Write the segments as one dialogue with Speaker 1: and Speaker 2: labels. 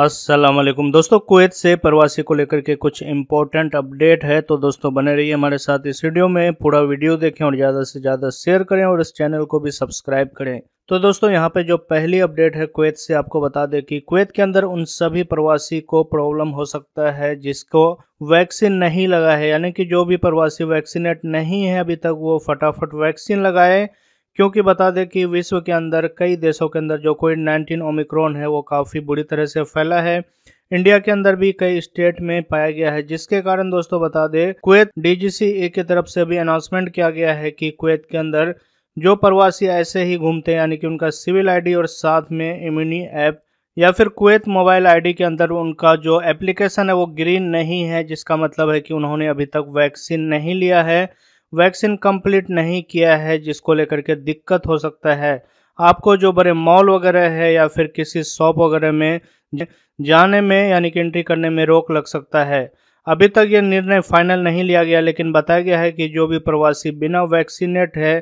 Speaker 1: असलम दोस्तों कुवैत से प्रवासी को लेकर के कुछ इम्पोर्टेंट अपडेट है तो दोस्तों बने रहिए हमारे साथ इस वीडियो में पूरा वीडियो देखें और ज़्यादा से ज़्यादा शेयर करें और इस चैनल को भी सब्सक्राइब करें तो दोस्तों यहाँ पे जो पहली अपडेट है कुवैत से आपको बता दें कि कुवैत के अंदर उन सभी प्रवासी को प्रॉब्लम हो सकता है जिसको वैक्सीन नहीं लगा है यानी कि जो भी प्रवासी वैक्सीनेट नहीं है अभी तक वो फटाफट वैक्सीन लगाए क्योंकि बता दें कि विश्व के अंदर कई देशों के अंदर जो कोविड नाइन्टीन ओमिक्रॉन है वो काफ़ी बुरी तरह से फैला है इंडिया के अंदर भी कई स्टेट में पाया गया है जिसके कारण दोस्तों बता दें कुवैत डीजीसीए की तरफ से भी अनाउंसमेंट किया गया है कि कुवैत के अंदर जो प्रवासी ऐसे ही घूमते हैं यानी कि उनका सिविल आईडी और साथ में इम्यूनी ऐप या फिर कुवैत मोबाइल आईडी के अंदर उनका जो एप्लीकेशन है वो ग्रीन नहीं है जिसका मतलब है कि उन्होंने अभी तक वैक्सीन नहीं लिया है वैक्सीन कंप्लीट नहीं किया है जिसको लेकर के दिक्कत हो सकता है आपको जो बड़े मॉल वगैरह है या फिर किसी शॉप वगैरह में जाने में यानी कि एंट्री करने में रोक लग सकता है अभी तक ये निर्णय फाइनल नहीं लिया गया लेकिन बताया गया है कि जो भी प्रवासी बिना वैक्सीनेट है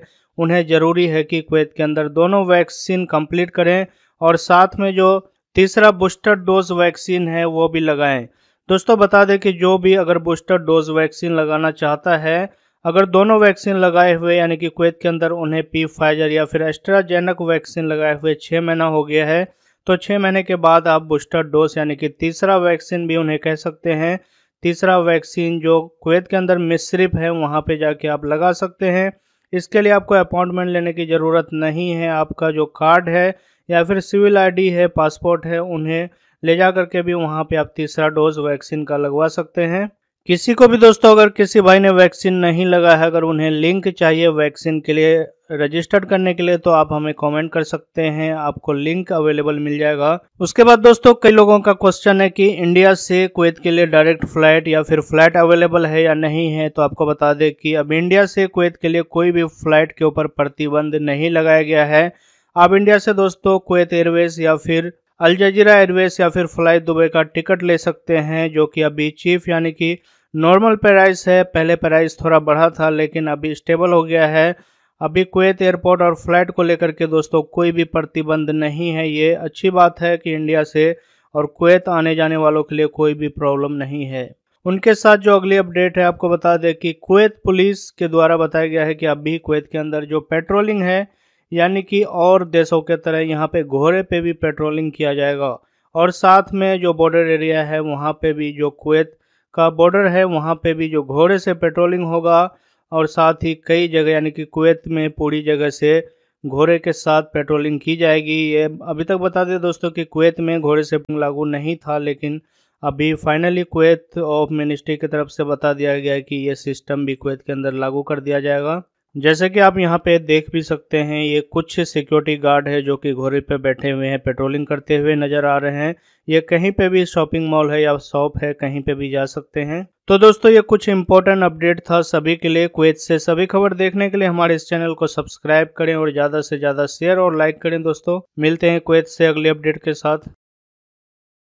Speaker 1: उन्हें जरूरी है कि कुवैत के अंदर दोनों वैक्सीन कंप्लीट करें और साथ में जो तीसरा बूस्टर डोज वैक्सीन है वो भी लगाएं दोस्तों बता दें कि जो भी अगर बूस्टर डोज वैक्सीन लगाना चाहता है अगर दोनों वैक्सीन लगाए हुए यानी कि कुवैत के अंदर उन्हें पी फाइजर या फिर एस्ट्राजेनक वैक्सीन लगाए हुए छः महीना हो गया है तो छः महीने के बाद आप बूस्टर डोज यानी कि तीसरा वैक्सीन भी उन्हें कह सकते हैं तीसरा वैक्सीन जो कुवैत के अंदर मिश्रिप है वहाँ पर जाके आप लगा सकते हैं इसके लिए आपको अपॉइंटमेंट लेने की ज़रूरत नहीं है आपका जो कार्ड है या फिर सिविल आईडी है पासपोर्ट है उन्हें ले जा करके भी वहाँ पे आप तीसरा डोज वैक्सीन का लगवा सकते हैं किसी को भी दोस्तों अगर किसी भाई ने वैक्सीन नहीं लगा है अगर उन्हें लिंक चाहिए वैक्सीन के लिए रजिस्टर्ड करने के लिए तो आप हमें कमेंट कर सकते हैं आपको लिंक अवेलेबल मिल जाएगा उसके बाद दोस्तों कई लोगों का क्वेश्चन है कि इंडिया से कुवैत के लिए डायरेक्ट फ्लाइट या फिर फ्लाइट अवेलेबल है या नहीं है तो आपको बता दें कि अब इंडिया से कुवैत के लिए कोई भी फ्लाइट के ऊपर प्रतिबंध नहीं लगाया गया है आप इंडिया से दोस्तों कुवैत एयरवेज या फिर अल जजीरा एयरवेज या फिर फ्लाइट दुबई का टिकट ले सकते हैं जो कि अभी चीफ यानी कि नॉर्मल प्राइस है पहले प्राइस थोड़ा बढ़ा था लेकिन अभी स्टेबल हो गया है अभी कुवैत एयरपोर्ट और फ्लाइट को लेकर के दोस्तों कोई भी प्रतिबंध नहीं है ये अच्छी बात है कि इंडिया से और कुवैत आने जाने वालों के लिए कोई भी प्रॉब्लम नहीं है उनके साथ जो अगली अपडेट है आपको बता दें कि कुवैत पुलिस के द्वारा बताया गया है कि अभी कुवैत के अंदर जो पेट्रोलिंग है यानी कि और देशों के तरह यहाँ पे घोड़े पे भी पेट्रोलिंग किया जाएगा और साथ में जो बॉर्डर एरिया है वहाँ पे भी जो कुवैत का बॉर्डर है वहाँ पे भी जो घोड़े से पेट्रोलिंग होगा और साथ ही कई जगह यानी कि कुवैत में पूरी जगह से घोड़े के साथ पेट्रोलिंग की जाएगी ये अभी तक बता दें दोस्तों कि कुवैत में घोड़े से लागू नहीं था लेकिन अभी फाइनली कुवैत ऑफ मिनिस्ट्री की तरफ से बता दिया गया है कि ये सिस्टम भी कुवैत के अंदर लागू कर दिया जाएगा जैसे कि आप यहाँ पे देख भी सकते हैं ये कुछ सिक्योरिटी गार्ड है जो कि घोड़े पे बैठे हुए हैं पेट्रोलिंग करते हुए नजर आ रहे हैं ये कहीं पे भी शॉपिंग मॉल है या शॉप है कहीं पे भी जा सकते हैं तो दोस्तों ये कुछ इंपॉर्टेंट अपडेट था सभी के लिए कुवैत से सभी खबर देखने के लिए हमारे इस चैनल को सब्सक्राइब करें और ज़्यादा से ज़्यादा शेयर और लाइक करें दोस्तों मिलते हैं कुवैत से अगले अपडेट के साथ